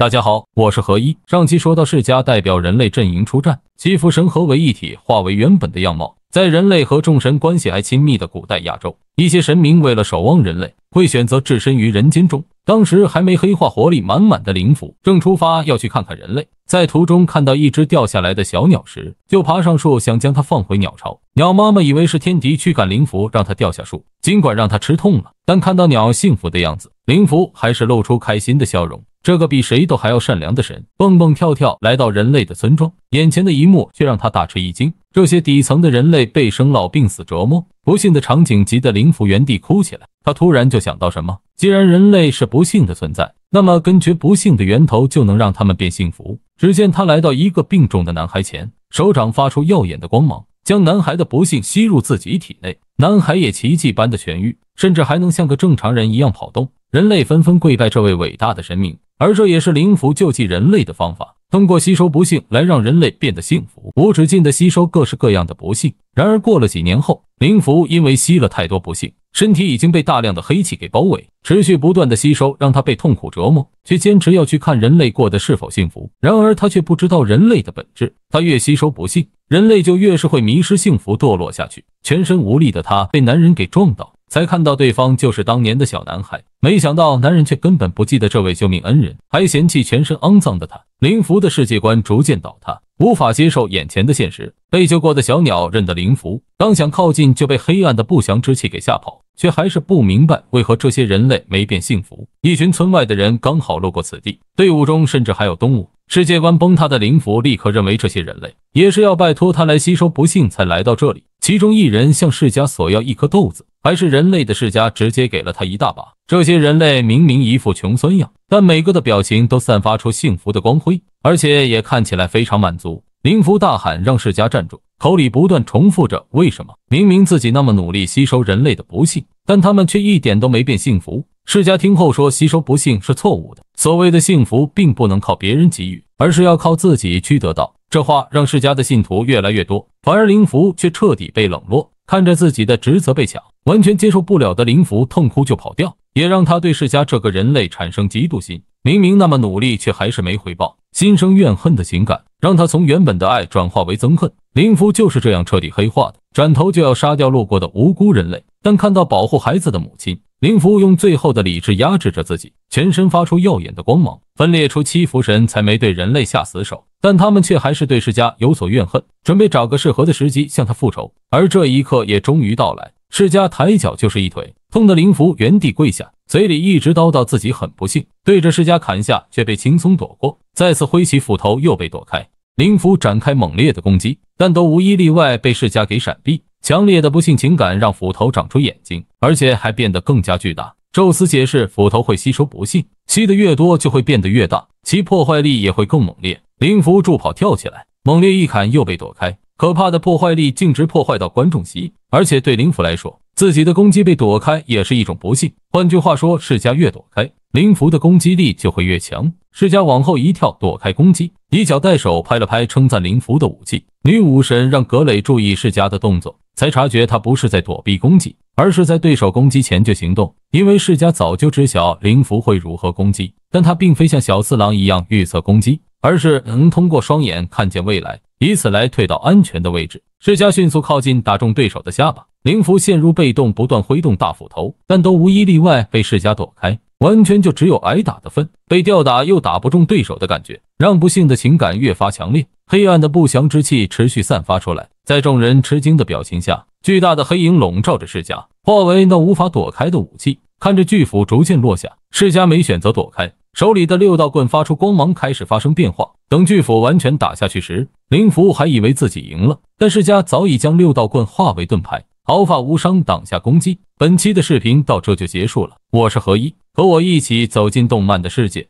大家好，我是何一。上期说到，世家代表人类阵营出战，七福神合为一体，化为原本的样貌。在人类和众神关系还亲密的古代亚洲，一些神明为了守望人类，会选择置身于人间中。当时还没黑化，活力满满的灵符正出发要去看看人类，在途中看到一只掉下来的小鸟时，就爬上树想将它放回鸟巢。鸟妈妈以为是天敌驱赶灵符，让它掉下树。尽管让它吃痛了，但看到鸟幸福的样子，灵符还是露出开心的笑容。这个比谁都还要善良的神，蹦蹦跳跳来到人类的村庄，眼前的一幕却让他大吃一惊。这些底层的人类被生老病死折磨，不幸的场景急得灵符原地哭起来。他突然就想到什么：既然人类是不幸的存在，那么根绝不幸的源头，就能让他们变幸福。只见他来到一个病重的男孩前，手掌发出耀眼的光芒，将男孩的不幸吸入自己体内。男孩也奇迹般的痊愈，甚至还能像个正常人一样跑动。人类纷纷跪拜这位伟大的神明。而这也是灵符救济人类的方法，通过吸收不幸来让人类变得幸福，无止境的吸收各式各样的不幸。然而过了几年后，灵符因为吸了太多不幸，身体已经被大量的黑气给包围，持续不断的吸收让他被痛苦折磨，却坚持要去看人类过得是否幸福。然而他却不知道人类的本质，他越吸收不幸，人类就越是会迷失幸福、堕落下去。全身无力的他被男人给撞倒。才看到对方就是当年的小男孩，没想到男人却根本不记得这位救命恩人，还嫌弃全身肮脏的他。灵符的世界观逐渐倒塌，无法接受眼前的现实。被救过的小鸟认得灵符，刚想靠近就被黑暗的不祥之气给吓跑，却还是不明白为何这些人类没变幸福。一群村外的人刚好路过此地，队伍中甚至还有动物。世界观崩塌的灵符立刻认为这些人类也是要拜托他来吸收不幸才来到这里。其中一人向世家索要一颗豆子。还是人类的世家直接给了他一大把。这些人类明明一副穷酸样，但每个的表情都散发出幸福的光辉，而且也看起来非常满足。灵符大喊让世家站住，口里不断重复着：“为什么明明自己那么努力吸收人类的不幸，但他们却一点都没变幸福？”世家听后说：“吸收不幸是错误的，所谓的幸福并不能靠别人给予，而是要靠自己去得到。”这话让世家的信徒越来越多，反而灵符却彻底被冷落。看着自己的职责被抢，完全接受不了的灵符痛哭就跑掉，也让他对世家这个人类产生嫉妒心。明明那么努力，却还是没回报，心生怨恨的情感让他从原本的爱转化为憎恨。灵符就是这样彻底黑化的，转头就要杀掉路过的无辜人类，但看到保护孩子的母亲。灵符用最后的理智压制着自己，全身发出耀眼的光芒，分裂出七福神才没对人类下死手，但他们却还是对世家有所怨恨，准备找个适合的时机向他复仇。而这一刻也终于到来，世家抬脚就是一腿，痛得灵符原地跪下，嘴里一直叨叨自己很不幸。对着世家砍下，却被轻松躲过，再次挥起斧头又被躲开。灵符展开猛烈的攻击，但都无一例外被世家给闪避。强烈的不幸情感让斧头长出眼睛，而且还变得更加巨大。宙斯解释，斧头会吸收不幸，吸的越多就会变得越大，其破坏力也会更猛烈。灵符助跑跳起来，猛烈一砍又被躲开，可怕的破坏力径直破坏到观众席，而且对灵符来说，自己的攻击被躲开也是一种不幸。换句话说，世家越躲开，灵符的攻击力就会越强。世家往后一跳躲开攻击，一脚带手拍了拍称赞灵符的武器。女武神让格雷注意世家的动作。才察觉他不是在躲避攻击，而是在对手攻击前就行动。因为世家早就知晓灵符会如何攻击，但他并非像小次郎一样预测攻击，而是能通过双眼看见未来，以此来退到安全的位置。世家迅速靠近，打中对手的下巴，灵符陷入被动，不断挥动大斧头，但都无一例外被世家躲开。完全就只有挨打的份，被吊打又打不中对手的感觉，让不幸的情感越发强烈。黑暗的不祥之气持续散发出来，在众人吃惊的表情下，巨大的黑影笼罩着世家，化为那无法躲开的武器。看着巨斧逐渐落下，世家没选择躲开，手里的六道棍发出光芒，开始发生变化。等巨斧完全打下去时，灵符还以为自己赢了，但世家早已将六道棍化为盾牌，毫发无伤挡下攻击。本期的视频到这就结束了，我是何一。和我一起走进动漫的世界。